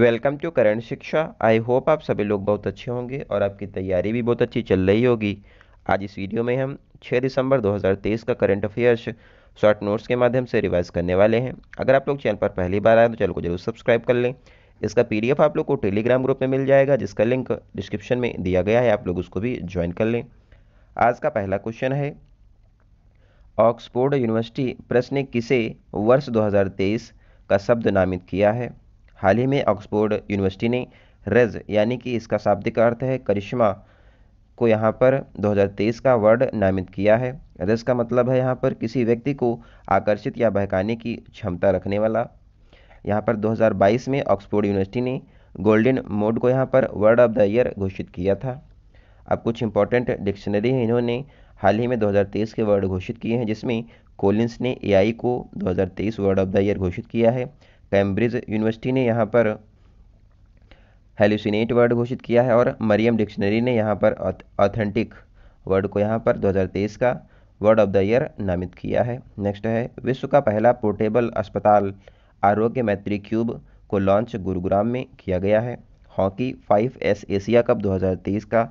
welcome to current शिक्षा I hope आप सभी लोग बहुत अच्छे होंगे और आपकी तैयारी भी बहुत अच्छी चल रही होगी आज इस वीडियो में हम 6 दिसंबर 2023 का करंट अफेयर्स शॉर्ट नोट्स के माध्यम से रिवाइज करने वाले हैं अगर आप लोग चैनल पर पहली बार आए तो चैनल को जरूर सब्सक्राइब कर लें इसका पी आप लोग को टेलीग्राम ग्रुप में मिल जाएगा जिसका लिंक डिस्क्रिप्शन में दिया गया है आप लोग उसको भी ज्वाइन कर लें आज का पहला क्वेश्चन है ऑक्सफोर्ड यूनिवर्सिटी प्रेस ने किसे वर्ष 2023 का शब्द नामित किया है हाल ही में ऑक्सफोर्ड यूनिवर्सिटी ने रेज यानी कि इसका शाब्दिक अर्थ है करिश्मा को यहाँ पर 2023 का वर्ड नामित किया है रेज का मतलब है यहाँ पर किसी व्यक्ति को आकर्षित या बहकाने की क्षमता रखने वाला यहाँ पर 2022 में ऑक्सफोर्ड यूनिवर्सिटी ने गोल्डन मोड को यहाँ पर वर्ड ऑफ द ईयर घोषित किया था अब कुछ इंपॉर्टेंट डिक्शनरी हैं इन्होंने हाल ही में 2023 के वर्ड घोषित किए हैं जिसमें कोलिंस ने एआई को 2023 वर्ड ऑफ द ईयर घोषित किया है कैम्ब्रिज यूनिवर्सिटी ने यहाँ पर हेलुसिनेट वर्ड घोषित किया है और मरियम डिक्शनरी ने यहाँ पर ऑथेंटिक वर्ड को यहाँ पर 2023 का वर्ड ऑफ द ईयर नामित किया है नेक्स्ट है विश्व का पहला पोर्टेबल अस्पताल आरोग्य मैत्री क्यूब को लॉन्च गुरुग्राम में किया गया है hockey five S Asia cup 2023 का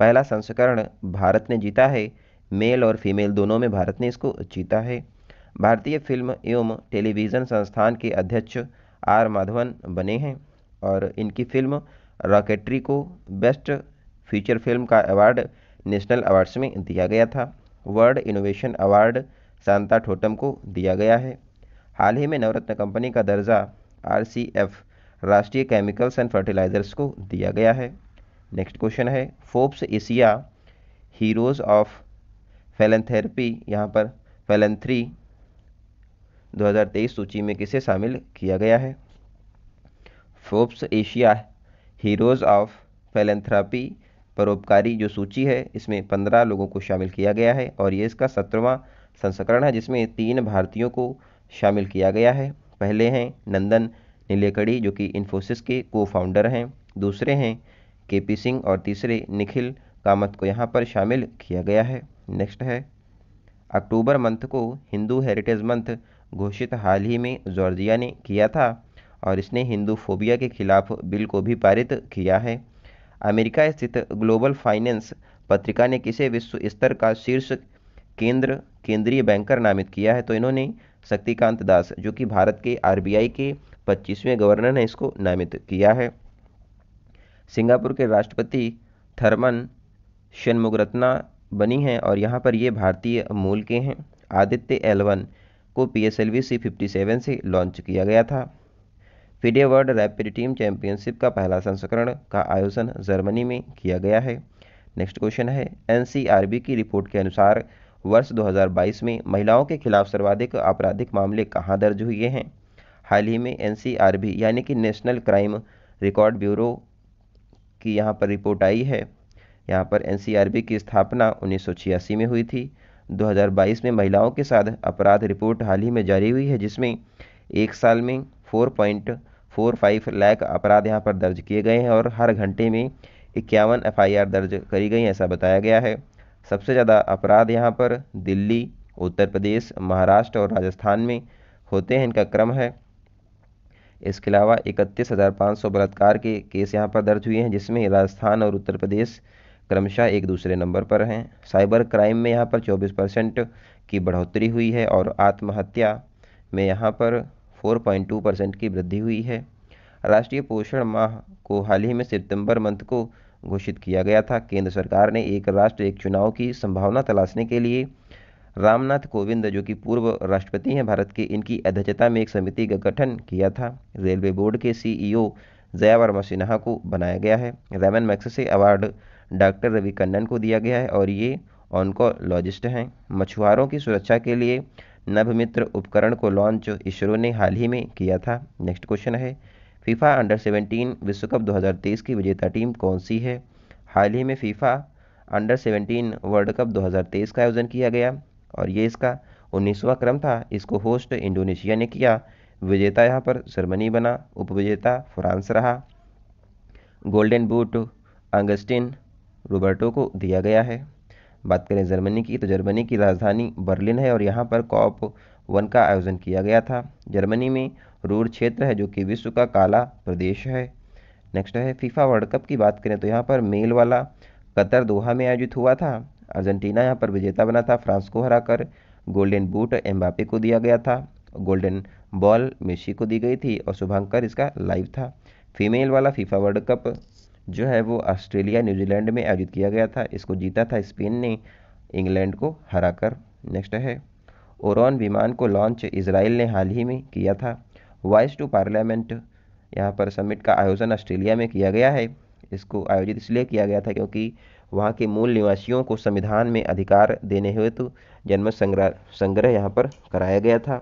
पहला संस्करण भारत ने जीता है मेल और फीमेल दोनों में भारत ने इसको जीता है भारतीय फिल्म एवं टेलीविज़न संस्थान के अध्यक्ष आर माधवन बने हैं और इनकी फिल्म रॉकेट्री को बेस्ट फीचर फिल्म का अवार्ड नेशनल अवार्ड्स में दिया गया था world innovation award Shanta Thoutam को दिया गया है हाल ही में नवरत्न कंपनी का दर्जा आर राष्ट्रीय केमिकल्स एंड फर्टिलाइजर्स को दिया गया है नेक्स्ट क्वेश्चन है Forbes Asia heroes of philanthropy यहाँ पर फेलेंथ्री 2023 सूची में किसे शामिल किया गया है Forbes Asia heroes of philanthropy परोपकारी जो सूची है इसमें 15 लोगों को शामिल किया गया है और ये इसका सत्रवा संस्करण है जिसमें तीन भारतीयों को शामिल किया गया है पहले हैं नंदन नीलेकड़ी जो कि इन्फोसिस के को फाउंडर हैं दूसरे हैं के पी सिंह और तीसरे निखिल कामत को यहाँ पर शामिल किया गया है नेक्स्ट है अक्टूबर मंथ को हिंदू हेरिटेज मंथ घोषित हाल ही में जॉर्जिया ने किया था और इसने हिंदू फोबिया के खिलाफ बिल को भी पारित किया है अमेरिका स्थित ग्लोबल फाइनेंस पत्रिका ने किसे विश्व स्तर का शीर्ष केंद्र केंद्रीय बैंकर नामित किया है तो इन्होंने शक्तिकांत दास जो कि भारत के आर के पच्चीसवें गवर्नर हैं इसको नामित किया है सिंगापुर के राष्ट्रपति थर्मन शनमुगरत्ना बनी हैं और यहाँ पर ये भारतीय मूल के हैं आदित्य एलवन को P S L V C fifty seven से लॉन्च किया गया था FIDE world rapid team championship का पहला संस्करण का आयोजन जर्मनी में किया गया है नेक्स्ट क्वेश्चन है एन की रिपोर्ट के अनुसार वर्ष 2022 में महिलाओं के खिलाफ सर्वाधिक आपराधिक मामले कहाँ दर्ज हुए हैं हाल ही में एन यानी कि नेशनल क्राइम रिकॉर्ड ब्यूरो की यहाँ पर रिपोर्ट आई है यहाँ पर एन की स्थापना उन्नीस में हुई थी 2022 में महिलाओं के साथ अपराध रिपोर्ट हाल ही में जारी हुई है जिसमें एक साल में 4.45 लाख अपराध यहाँ पर दर्ज किए गए हैं और हर घंटे में इक्यावन एफ दर्ज करी गई ऐसा बताया गया है सबसे ज़्यादा अपराध यहाँ पर दिल्ली उत्तर प्रदेश महाराष्ट्र और राजस्थान में होते हैं इनका क्रम है इसके अलावा इकतीस हज़ार पाँच सौ बलात्कार के केस यहाँ पर दर्ज हुए हैं जिसमें राजस्थान और उत्तर प्रदेश क्रमशः एक दूसरे नंबर पर हैं साइबर क्राइम में यहाँ पर 24 परसेंट की बढ़ोतरी हुई है और आत्महत्या में यहाँ पर 4.2 परसेंट की वृद्धि हुई है राष्ट्रीय पोषण माह को हाल ही में सितंबर मंथ को घोषित किया गया था केंद्र सरकार ने एक राष्ट्र एक चुनाव की संभावना तलाशने के लिए रामनाथ कोविंद जो कि पूर्व राष्ट्रपति हैं भारत के इनकी अध्यक्षता में एक समिति का गठन किया था रेलवे बोर्ड के सीईओ जयावर्मा सिन्हा को बनाया गया है रेमन से अवार्ड डॉक्टर रवि कन्नन को दिया गया है और ये ऑनकोलॉजिस्ट हैं मछुआरों की सुरक्षा के लिए नभमित्र उपकरण को लॉन्च इसरो ने हाल ही में किया था नेक्स्ट क्वेश्चन है फीफा अंडर 17 विश्व कप 2023 की विजेता टीम कौन सी है हाल ही में फीफा अंडर 17 वर्ल्ड कप 2023 का आयोजन किया गया और ये इसका उन्नीसवा क्रम था इसको होस्ट इंडोनेशिया ने किया विजेता यहाँ पर जर्मनी बना उपविजेता फ्रांस रहा गोल्डन बूट अंगस्टिन रोबर्टो को दिया गया है बात करें जर्मनी की तो जर्मनी की राजधानी बर्लिन है और यहाँ पर कॉप वन का आयोजन किया गया था जर्मनी में रूर क्षेत्र है जो कि विश्व का काला प्रदेश है नेक्स्ट है फीफा वर्ल्ड कप की बात करें तो यहाँ पर मेल वाला कतर दोहा में आयोजित हुआ था अर्जेंटीना यहाँ पर विजेता बना था फ्रांस को हराकर गोल्डन बूट एम्बापे को दिया गया था गोल्डन बॉल मेसी को दी गई थी और शुभंकर इसका लाइव था फीमेल वाला फीफा वर्ल्ड कप जो है वो ऑस्ट्रेलिया न्यूजीलैंड में आयोजित किया गया था इसको जीता था स्पेन ने इंग्लैंड को हरा कर नेक्स्ट है ओरॉन विमान को लॉन्च इसराइल ने हाल ही में किया था वॉइस टू पार्लियामेंट यहाँ पर समिट का आयोजन ऑस्ट्रेलिया में किया गया है इसको आयोजित इसलिए किया गया था क्योंकि वहाँ के मूल निवासियों को संविधान में अधिकार देने हेतु जन्म संग्रह संग्रह यहाँ पर कराया गया था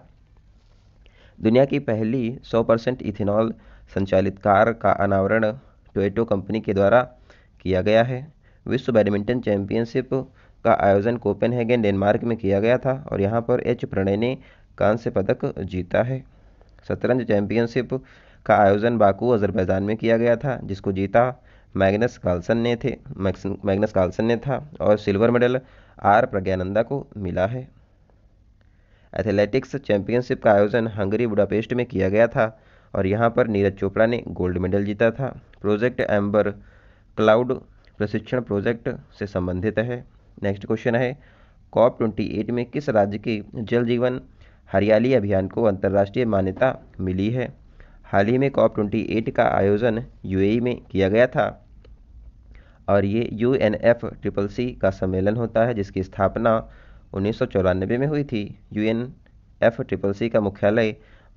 दुनिया की पहली 100 परसेंट इथेनॉल संचालित कार का अनावरण टोयटो कंपनी के द्वारा किया गया है विश्व बैडमिंटन चैंपियनशिप का आयोजन कोपेनहेगन डेनमार्क में किया गया था और यहाँ पर एच प्रणय ने कांस्य पदक जीता है शतरंज चैंपियनशिप का आयोजन बाकू अजरबैजान में किया गया था जिसको जीता मैग्नस कार्लसन ने थे मैग्नस कार्लसन ने था और सिल्वर मेडल आर प्रज्ञानंदा को मिला है एथलेटिक्स चैंपियनशिप का आयोजन हंगरी बुडापेस्ट में किया गया था और यहाँ पर नीरज चोपड़ा ने गोल्ड मेडल जीता था प्रोजेक्ट एम्बर क्लाउड प्रशिक्षण प्रोजेक्ट से संबंधित है नेक्स्ट क्वेश्चन है कॉप ट्वेंटी एट में किस राज्य के जल जीवन हरियाली अभियान को अंतर्राष्ट्रीय मान्यता मिली है हाल ही में कॉप ट्वेंटी एट का आयोजन यूएई में किया गया था और ये U N F triple C का सम्मेलन होता है जिसकी स्थापना उन्नीस में हुई थी U N F triple C का मुख्यालय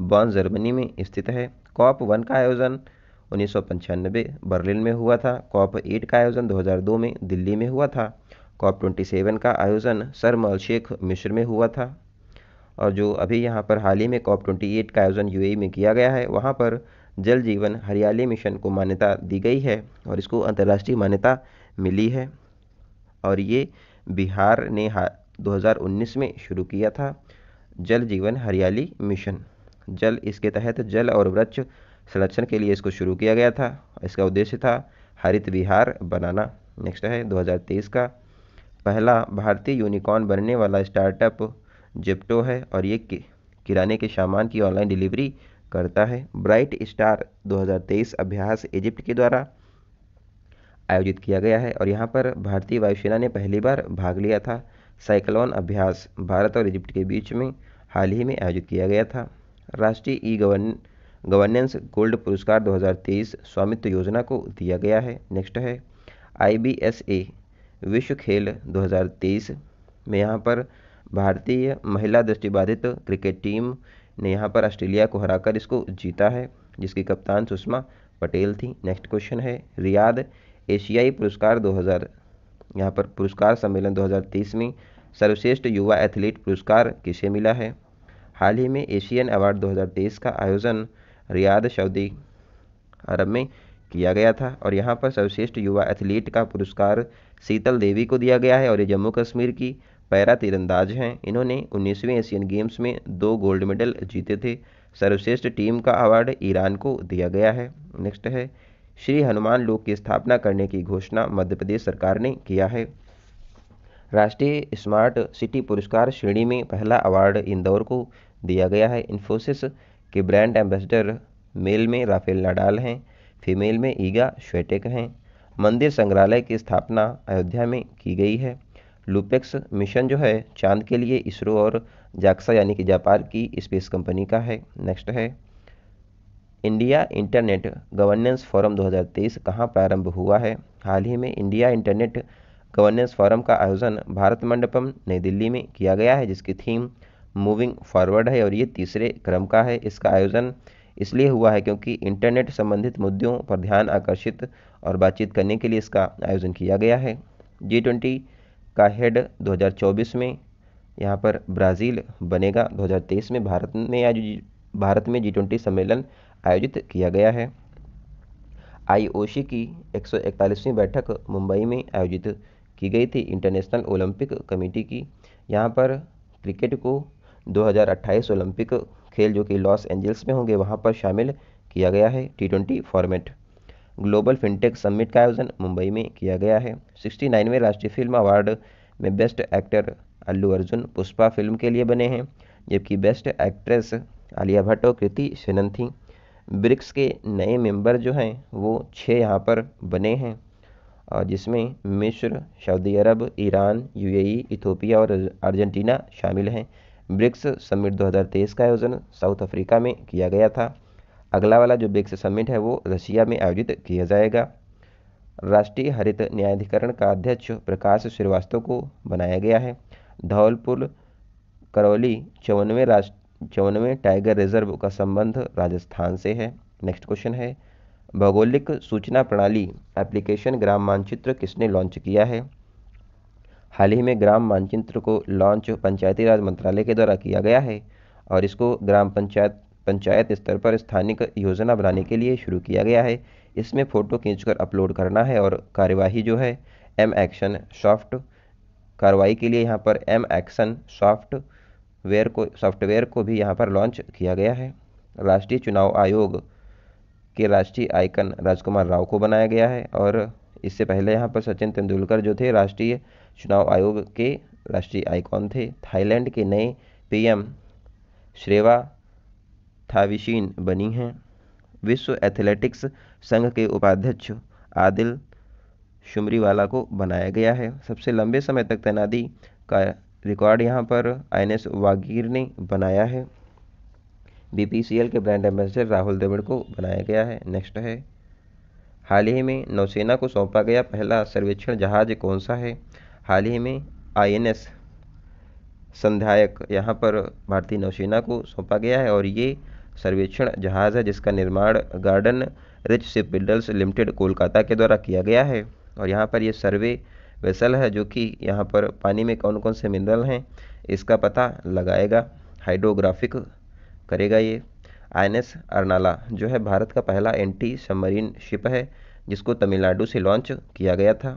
बॉन जर्मनी में स्थित है कॉप वन का आयोजन उन्नीस बर्लिन में हुआ था कॉप एट का आयोजन 2002 में दिल्ली में हुआ था कॉप 27 का आयोजन सर मौल शेख में हुआ था और जो अभी यहाँ पर हाल ही में कॉप 28 का आयोजन यूएई में किया गया है वहाँ पर जल जीवन हरियाली मिशन को मान्यता दी गई है और इसको अंतर्राष्ट्रीय मान्यता मिली है और ये बिहार ने 2019 में शुरू किया था जल जीवन हरियाली मिशन जल इसके तहत जल और वृक्ष संरक्षण के लिए इसको शुरू किया गया था इसका उद्देश्य था हरित विहार बनाना नेक्स्ट है 2023 का पहला भारतीय यूनिकॉर्न बनने वाला स्टार्टअप जिप्टो है और ये किराने के सामान की ऑनलाइन डिलीवरी करता है ब्राइट स्टार 2023 अभ्यास इजिप्ट के द्वारा आयोजित किया गया है और यहाँ पर भारतीय वायुसेना ने पहली बार भाग लिया था साइक्लोन अभ्यास भारत और इजिप्ट के बीच में हाल ही में आयोजित किया गया था राष्ट्रीय ई गवर्न गवर्नेंस गोल्ड पुरस्कार 2023 स्वामित्व योजना को दिया गया है नेक्स्ट है आई विश्व खेल 2023 में यहाँ पर भारतीय महिला दृष्टिबाधित क्रिकेट टीम ने यहाँ पर ऑस्ट्रेलिया को हराकर इसको जीता है जिसकी कप्तान सुषमा पटेल थी नेक्स्ट क्वेश्चन है रियाद एशियाई पुरस्कार 2000 यहाँ पर पुरस्कार सम्मेलन 2023 में सर्वश्रेष्ठ युवा एथलीट पुरस्कार किसे मिला है हाल ही में एशियन अवार्ड 2023 का आयोजन रियाद सऊदी अरब में किया गया था और यहाँ पर सर्वश्रेष्ठ युवा एथलीट का पुरस्कार शीतल देवी को दिया गया है और ये जम्मू कश्मीर की पैरा तीरंदाज हैं इन्होंने उन्नीसवें एशियन गेम्स में दो गोल्ड मेडल जीते थे सर्वश्रेष्ठ टीम का अवार्ड ईरान को दिया गया है नेक्स्ट है श्री हनुमान लोक की स्थापना करने की घोषणा मध्य प्रदेश सरकार ने किया है राष्ट्रीय स्मार्ट सिटी पुरस्कार श्रेणी में पहला अवार्ड इंदौर को दिया गया है इन्फोसिस के ब्रांड एम्बेसडर मेल में राफेल नाडाल हैं फीमेल में ईगा श्वेटेक हैं मंदिर संग्रहालय की स्थापना अयोध्या में की गई है लुपेक्स मिशन जो है चांद के लिए इसरो और जाक्सा यानी कि जापान की स्पेस कंपनी का है नेक्स्ट है इंडिया इंटरनेट गवर्नेंस फोरम 2023 कहाँ प्रारंभ हुआ है हाल ही में इंडिया इंटरनेट गवर्नेंस फोरम का आयोजन भारत मंडपम नई दिल्ली में किया गया है जिसकी थीम मूविंग फॉरवर्ड है और ये तीसरे क्रम का है इसका आयोजन इसलिए हुआ है क्योंकि इंटरनेट संबंधित मुद्दों पर ध्यान आकर्षित और बातचीत करने के लिए इसका आयोजन किया गया है जी ट्वेंटी का हेड 2024 में यहाँ पर ब्राज़ील बनेगा 2023 में भारत में आज भारत में जी ट्वेंटी सम्मेलन आयोजित किया गया है आईओसी की 141वीं बैठक मुंबई में आयोजित की गई थी इंटरनेशनल ओलंपिक कमेटी की यहाँ पर क्रिकेट को 2028 ओलंपिक खेल जो कि लॉस एंजल्स में होंगे वहाँ पर शामिल किया गया है T twenty format global fintech summit का आयोजन मुंबई में किया गया है सिक्सटी राष्ट्रीय फिल्म अवार्ड में best actor Allu Arjun Pushpa film के लिए बने हैं जबकि बेस्ट एक्ट्रेस आलिया भट्ट और कृति सेनन थी ब्रिक्स के नए मेंबर जो हैं वो छः यहाँ पर बने हैं और जिसमें मिस्र Saudi Arab Iran UAE Ethiopia और अर्जेंटीना शामिल हैं ब्रिक्स समिट 2023 का आयोजन साउथ अफ्रीका में किया गया था अगला वाला जो ब्रिक्स समिट है वो रशिया में आयोजित किया जाएगा राष्ट्रीय हरित न्यायाधिकरण का अध्यक्ष प्रकाश श्रीवास्तव को बनाया गया है धौलपुर करौली चौवनवे राष्ट्र चौनवे टाइगर रिजर्व का संबंध राजस्थान से है नेक्स्ट क्वेश्चन है भौगोलिक सूचना प्रणाली एप्लीकेशन ग्राम मानचित्र किसने लॉन्च किया है हाल ही में ग्राम मानचित्र को लॉन्च पंचायती राज मंत्रालय के द्वारा किया गया है और इसको ग्राम पंचायत पंचायत स्तर पर स्थानिक योजना बनाने के लिए शुरू किया गया है इसमें फ़ोटो खींचकर अपलोड करना है और कार्यवाही जो है एम एक्शन सॉफ्ट कार्रवाई के लिए यहाँ पर एम एक्शन सॉफ्टवेयर को सॉफ्टवेयर को भी यहाँ पर लॉन्च किया गया है राष्ट्रीय चुनाव आयोग के राष्ट्रीय आइकन राजकुमार राव को बनाया गया है और इससे पहले यहाँ पर सचिन तेंदुलकर जो थे राष्ट्रीय चुनाव आयोग के राष्ट्रीय आइकॉन थे थाईलैंड के नए पीएम श्रेवा थाविशीन बनी हैं विश्व एथलेटिक्स संघ के उपाध्यक्ष आदिल शुमरीवाला को बनाया गया है सबसे लंबे समय तक तैनाती का रिकॉर्ड यहाँ पर आई वागीर ने बनाया है बीपीसीएल के ब्रांड एम्बेसडर राहुल देवड़ को बनाया गया है नेक्स्ट है हाल ही में नौसेना को सौंपा गया पहला सर्वेक्षण जहाज कौन सा है हाल ही में आईएनएस संध्यायक यहाँ पर भारतीय नौसेना को सौंपा गया है और ये सर्वेक्षण जहाज है जिसका निर्माण Garden Reach Shipbuilders Limited Kolkata के द्वारा किया गया है और यहाँ पर ये सर्वे वेसल है जो कि यहाँ पर पानी में कौन कौन से मिनरल हैं इसका पता लगाएगा हाइड्रोग्राफिक करेगा ये आई अर्नाला जो है भारत का पहला एंटी सबमरीन शिप है जिसको तमिलनाडु से लॉन्च किया गया था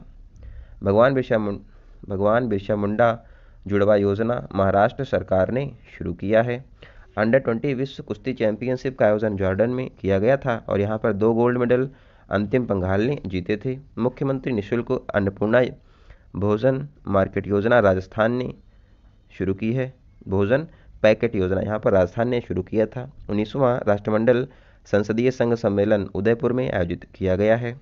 भगवान बिरसा मुंड भगवान बिरसा मुंडा जुड़वा योजना महाराष्ट्र सरकार ने शुरू किया है अंडर ट्वेंटी विश्व कुश्ती चैंपियनशिप का आयोजन जॉर्डन में किया गया था और यहाँ पर दो गोल्ड मेडल अंतिम पंघाल ने जीते थे मुख्यमंत्री निःशुल्क अन्नपूर्णा भोजन मार्केट योजना राजस्थान ने शुरू की है भोजन पैकेट योजना यहाँ पर राजस्थान ने शुरू किया था उन्नीसवां राष्ट्रमंडल संसदीय संघ सम्मेलन उदयपुर में आयोजित किया गया है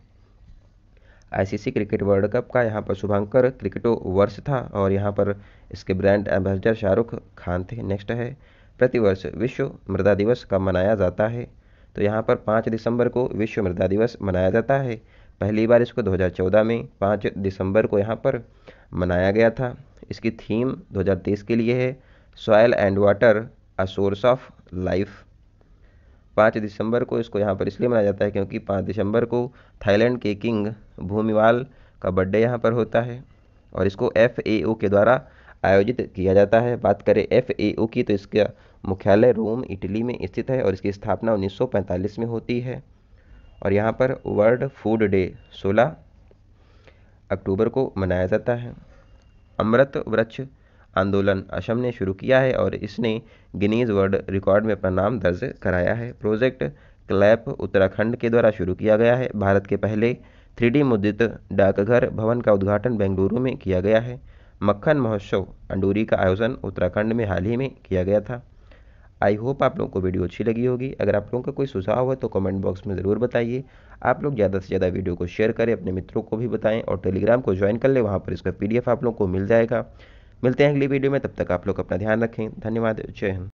आईसीसी क्रिकेट वर्ल्ड कप का यहाँ पर शुभंकर क्रिकेटो वर्ष था और यहाँ पर इसके ब्रांड एम्बेसडर शाहरुख खान थे नेक्स्ट है प्रतिवर्ष विश्व मृदा दिवस कब मनाया जाता है तो यहाँ पर पाँच दिसंबर को विश्व मृदा दिवस मनाया जाता है पहली बार इसको 2014 में पाँच दिसंबर को यहाँ पर मनाया गया था इसकी थीम 2023 के लिए है soil and water a source of life पाँच दिसंबर को इसको यहाँ पर इसलिए मनाया जाता है क्योंकि पाँच दिसंबर को थाईलैंड के किंग भूमिवाल का बर्थडे यहाँ पर होता है और इसको एफ के द्वारा आयोजित किया जाता है बात करें एफ की तो इसका मुख्यालय रोम इटली में स्थित है और इसकी स्थापना 1945 में होती है और यहाँ पर वर्ल्ड फूड डे 16 अक्टूबर को मनाया जाता है अमृत वृक्ष आंदोलन असम ने शुरू किया है और इसने गिनीज वर्ल्ड रिकॉर्ड में अपना नाम दर्ज कराया है प्रोजेक्ट क्लैप उत्तराखंड के द्वारा शुरू किया गया है भारत के पहले थ्री मुद्रित डाकघर भवन का उद्घाटन बेंगलुरु में किया गया है मक्खन महोत्सव अंडूरी का आयोजन उत्तराखंड में हाल ही में किया गया था आई होप आप लोगों को वीडियो अच्छी लगी होगी अगर आप लोगों का कोई सुझाव हो तो कमेंट बॉक्स में ज़रूर बताइए आप लोग ज़्यादा से ज़्यादा वीडियो को शेयर करें अपने मित्रों को भी बताएं और टेलीग्राम को ज्वाइन कर लें वहाँ पर इसका पीडीएफ आप लोगों को मिल जाएगा मिलते हैं अगली वीडियो में तब तक आप लोग अपना ध्यान रखें धन्यवाद जय हिंद